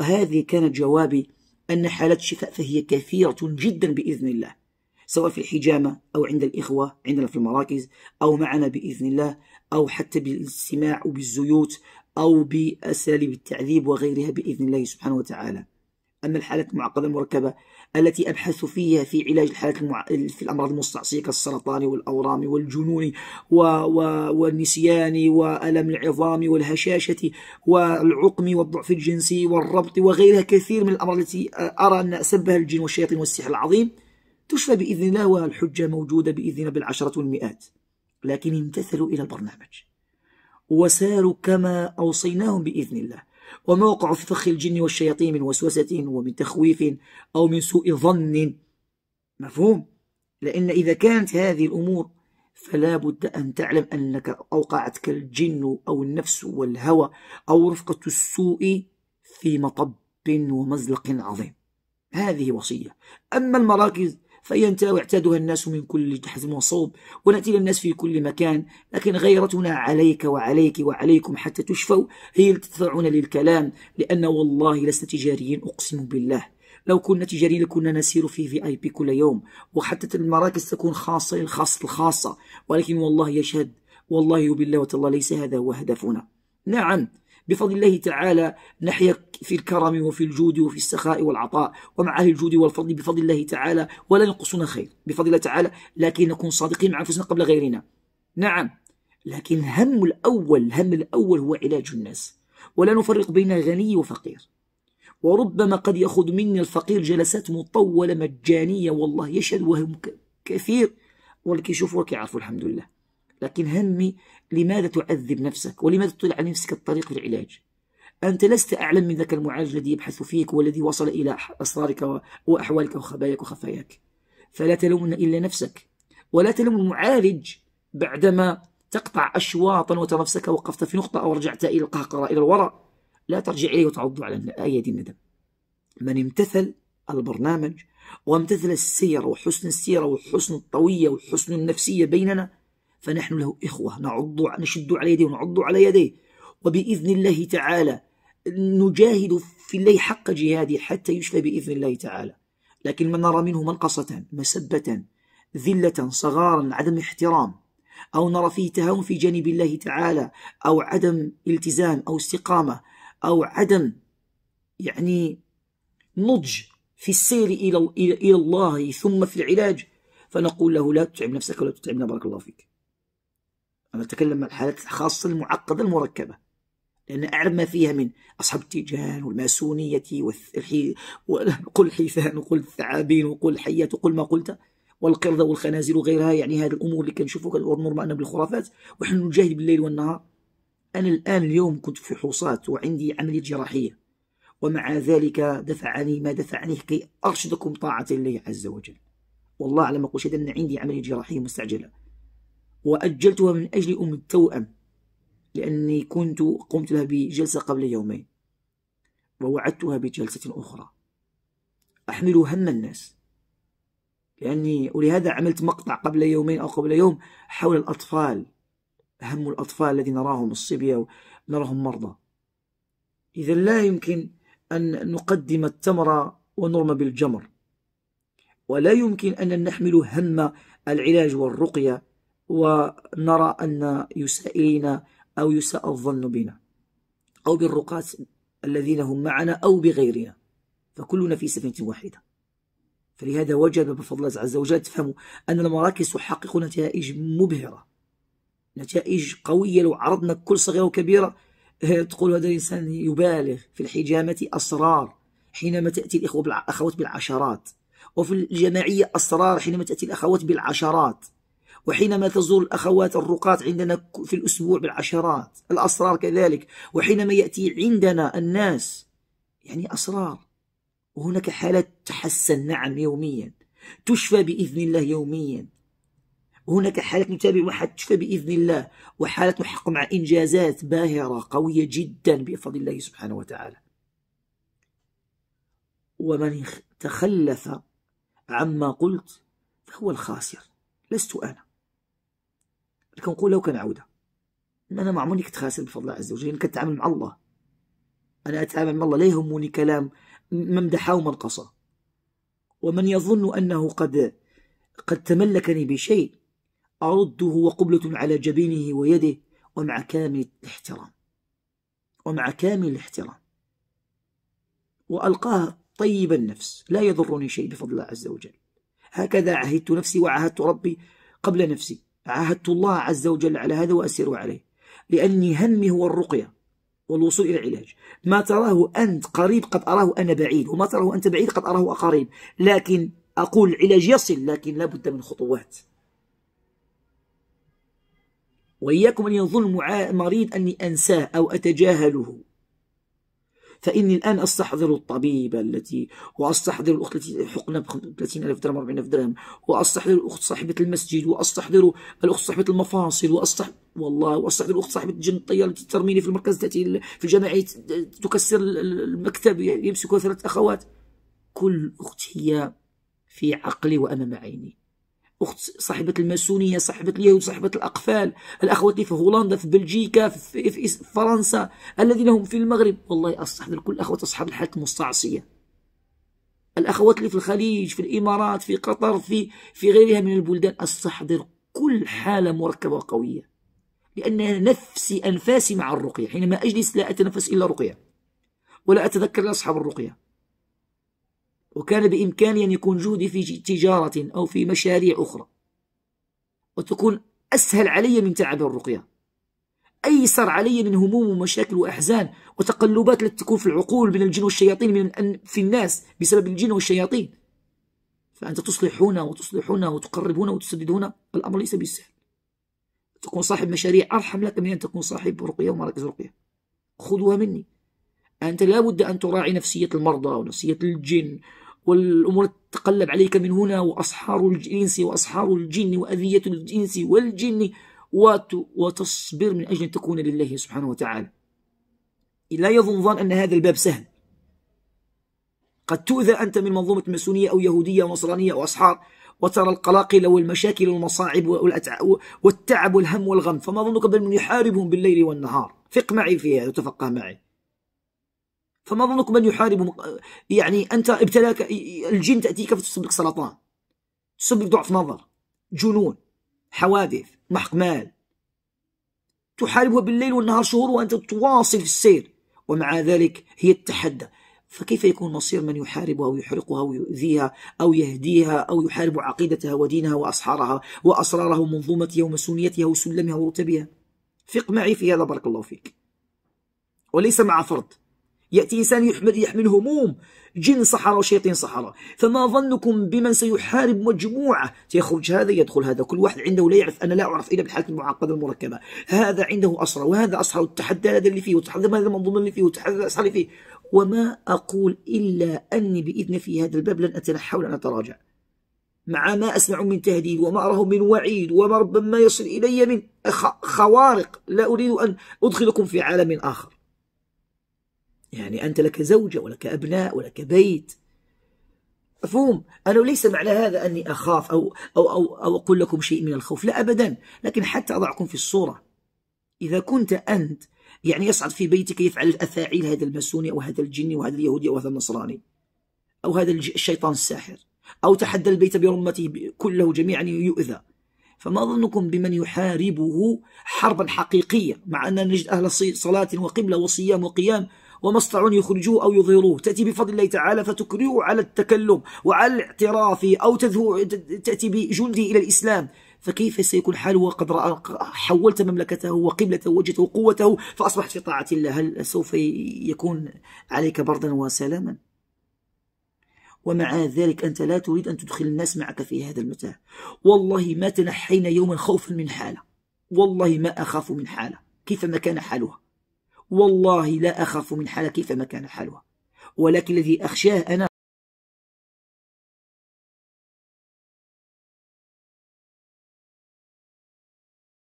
هذه كانت جوابي أن حالات الشفاء فهي كثيرة جدا بإذن الله سواء في الحجامة أو عند الإخوة عندنا في المراكز أو معنا بإذن الله أو حتى بالاستماع وبالزيوت أو بأساليب التعذيب وغيرها بإذن الله سبحانه وتعالى أما الحالات المعقدة المركبة التي أبحث فيها في علاج الحالات المع... في الأمراض المستعصية كالسرطان والأورام والجنون و... و... والنسيان وألم العظام والهشاشة والعقم والضعف الجنسي والربط وغيرها كثير من الأمراض التي أرى أن سبها الجن والشياطين والسحر العظيم تشفى بإذن الله والحجة موجودة بإذن الله بالعشرات والمئات لكن امتثلوا إلى البرنامج وساروا كما أوصيناهم بإذن الله وموقع في فخ الجن والشياطين من وسوسة ومن تخويف أو من سوء ظن مفهوم لأن إذا كانت هذه الأمور فلا بد أن تعلم أنك أوقعتك الجن أو النفس والهوى أو رفقة السوء في مطب ومزلق عظيم هذه وصية أما المراكز انت واعتادها الناس من كل حزم وصوب ونأتي للناس في كل مكان لكن غيرتنا عليك وعليك وعليكم حتى تشفوا هي التي تدفعنا للكلام لأن والله لسنا تجاريين أقسم بالله لو كنا تجاريين لكنا نسير في في اي بي كل يوم وحتى المراكز تكون خاصه للخاصه الخاصه ولكن والله يشهد والله وبالله وتالله ليس هذا هو هدفنا نعم بفضل الله تعالى نحيا في الكرم وفي الجود وفي السخاء والعطاء ومع أهل الجود والفضل بفضل الله تعالى ولا ينقصنا خير بفضل الله تعالى لكن نكون صادقين مع أنفسنا قبل غيرنا نعم لكن هم الأول الهم الأول هو علاج الناس ولا نفرق بين غني وفقير وربما قد يأخذ مني الفقير جلسات مطولة مجانية والله يشهد وهم كثير ولكن يشوفوا يعرفوا الحمد لله لكن همي لماذا تعذب نفسك ولماذا تطلع على نفسك الطريق للعلاج أنت لست أعلم من ذاك المعالج الذي يبحث فيك والذي وصل إلى أسرارك وأحوالك وخباياك وخفاياك فلا تلومن إلا نفسك ولا تلوم المعالج بعدما تقطع أشواطا وترى نفسك وقفت في نقطة أو رجعت إلى القهقرة إلى الوراء لا ترجع إليه وتعض على أيدي الندم من امتثل البرنامج وامتثل السير وحسن السيرة وحسن الطوية وحسن النفسية بيننا فنحن له إخوة نعض نشد على يديه ونعض على يديه وبإذن الله تعالى نجاهد في الله حق جهاده حتى يشفى بإذن الله تعالى لكن من نرى منه منقصة مسبة ذلة صغارا عدم احترام أو نرى فيه تهاون في جانب الله تعالى أو عدم التزام أو استقامة أو عدم يعني نضج في السير إلى, إلى الله ثم في العلاج فنقول له لا تتعب نفسك ولا تتعبنا بارك الله فيك أنا أتكلم عن الحالات الخاصة المعقدة المركبة لأن أعرف ما فيها من أصحاب التيجان والماسونية والحي... وقل الحيثان وقل الثعابين وقل الحيات وقل ما قلت والقردة والخنازير وغيرها يعني هذه الأمور اللي كنشوفوها ونرمى معنا بالخرافات ونحن نجاهد بالليل والنهار أنا الآن اليوم كنت في حوصاة وعندي عملية جراحية ومع ذلك دفعني ما دفعني كي أرشدكم طاعة الله عز وجل والله على ما أقول شيئا أن عندي عملية جراحية مستعجلة وأجلتها من أجل أم التوأم لأني كنت قمت لها بجلسة قبل يومين ووعدتها بجلسة أخرى أحمل هم الناس لأني ولهذا عملت مقطع قبل يومين أو قبل يوم حول الأطفال هم الأطفال الذين نراهم الصبية نراهم مرضى إذا لا يمكن أن نقدم التمر ونرمى بالجمر ولا يمكن أن نحمل هم العلاج والرقية ونرى أن يساء أو يساء الظن بنا أو بالرقاة الذين هم معنا أو بغيرنا فكلنا في سفينة واحدة فلهذا وجب بفضل الله عز وجل تفهموا أن المراكز تحقق نتائج مبهرة نتائج قوية لو عرضنا كل صغيرة وكبيرة آه، تقول هذا الإنسان يبالغ في الحجامة أسرار حينما تأتي الإخوة بالعشرات وفي الجماعية أسرار حينما تأتي الأخوات بالعشرات وحينما تزور الأخوات الرقات عندنا في الأسبوع بالعشرات الأسرار كذلك وحينما يأتي عندنا الناس يعني أسرار وهناك حالات تحسن نعم يوميا تشفى بإذن الله يوميا وهناك حالات نتابع واحد تشفى بإذن الله وحالات نحقق مع إنجازات باهرة قوية جدا بفضل الله سبحانه وتعالى ومن تخلف عما قلت فهو الخاسر لست أنا اللي كان وكنعاودها انا ما عمرني كنت خاسر بفضل الله عز وجل كنتعامل مع الله انا اتعامل مع الله لا يهمني كلام من دحى ومن ومن يظن انه قد قد تملكني بشيء ارده وقبله على جبينه ويده ومع كامل الاحترام ومع كامل الاحترام وألقاه طيب النفس لا يضرني شيء بفضل الله عز وجل هكذا عهدت نفسي وعهدت ربي قبل نفسي عاهدت الله عز وجل على هذا وأسير عليه لأني همي هو الرقية والوصول إلى العلاج ما تراه أنت قريب قد أراه أنا بعيد وما تراه أنت بعيد قد أراه أقريب لكن أقول العلاج يصل لكن لا بد من خطوات وإياكم أن يظن المريض أني أنساه أو أتجاهله فإني الآن أستحضر الطبيبة التي وأستحضر الأخت التي حقنا ب 30000 درهم 40000 درهم وأستحضر الأخت صاحبة المسجد وأستحضر الأخت صاحبة المفاصل وأستحضر والله واستحضر الاخت صاحبه جن الطياره التي ترميني في المركز التي في الجامعيه تكسر المكتب يمسكها ثلاث اخوات كل اخت هي في عقلي وامام عيني اخت صاحبه الماسونيه صاحبه اليهود صاحبه الاقفال الاخوه في هولندا في بلجيكا في, في فرنسا الذين هم في المغرب والله استحضر كل اخوه اصحاب الحياه المستعصيه الاخوات اللي في الخليج في الامارات في قطر في في غيرها من البلدان استحضر كل حاله مركبه وقويه لان نفسي انفاسي مع الرقيه حينما اجلس لا اتنفس الا رقيه ولا اتذكر الا اصحاب الرقيه وكان بإمكاني أن يكون جهدي في تجارة أو في مشاريع أخرى وتكون أسهل علي من تعب الرقية أيسر علي من هموم ومشاكل وأحزان وتقلبات التي تكون في العقول من الجن والشياطين من في الناس بسبب الجن والشياطين فأنت تصلحون وتصلحون وتقربون وتسددون الأمر ليس بالسهل تكون صاحب مشاريع أرحم لك من أن تكون صاحب رقية ومراكز رقية خذوها مني أنت لابد أن تراعي نفسية المرضى ونفسية الجن والأمور تتقلب عليك من هنا وأصحار الإنس وأصحار الجن وأذية الإنس والجن وتصبر من أجل أن تكون لله سبحانه وتعالى لا يظن ظن أن هذا الباب سهل قد تؤذى أنت من منظومة ماسونية أو يهودية أو نصرانية أو أصحار وترى القلاقل والمشاكل والمصاعب والتعب والهم والغم فما ظنك بل من يحاربهم بالليل والنهار فق معي في هذا وتفقه معي فما ظنكم من يحارب مق... يعني انت ابتلاك الجن تاتيك فتصيب لك سرطان تصيب ضعف نظر جنون حوادث محق مال تحاربها بالليل والنهار شهور وانت تواصل في السير ومع ذلك هي التحدى فكيف يكون مصير من يحاربها ويحرقها ويؤذيها أو يهديها أو يحارب عقيدتها ودينها وأسحارها وأسرارها ومنظومتها ومسونيتها وسلمها ورتبها فق معي في هذا بارك الله فيك وليس مع فرد يأتي إنسان يحمل, يحمل هموم جن صحراء وشياطين صحراء فما ظنكم بمن سيحارب مجموعة يخرج هذا يدخل هذا كل واحد عنده لا يعرف أنا لا أعرف إلا بالحالة المعقدة المركبة هذا عنده أسرى وهذا أسرى والتحدى هذا اللي فيه وتحدى هذا المنظومة اللي فيه وتحدى الأسرى اللي فيه وما أقول إلا أني بإذن في هذا الباب لن أتنحى ولن أتراجع مع ما أسمع من تهديد وما أراه من وعيد وما ربما يصل إلي من خوارق لا أريد أن أدخلكم في عالم آخر يعني أنت لك زوجة ولك أبناء ولك بيت مفهوم أنا ليس معنى هذا أني أخاف أو, أو, أو, أو أقول لكم شيء من الخوف لا أبدا لكن حتى أضعكم في الصورة إذا كنت أنت يعني يصعد في بيتك يفعل الأفاعيل هذا الماسوني أو هذا الجني وهذا اليهودي أو هذا النصراني أو هذا الشيطان الساحر أو تحدى البيت برمته كله جميعا يؤذى فما ظنكم بمن يحاربه حربا حقيقية مع أننا نجد أهل صلاة وقبلة وصيام وقيام ومصطع يخرجوه أو يظهروه تأتي بفضل الله تعالى فتكرهه على التكلم وعلى الاعتراف أو تذهو تأتي بجنده إلى الإسلام فكيف سيكون حاله وقد رأى حولت مملكته وقبلته وجهته وقوته فأصبحت في طاعة الله هل سوف يكون عليك بردا وسلاما ومع ذلك أنت لا تريد أن تدخل الناس معك في هذا المتاع والله ما تنحينا يوما خوفا من حالة والله ما أخاف من حالة كيف ما كان حالها والله لا أخاف من حالك فما كان حالها ولكن الذي أخشاه أنا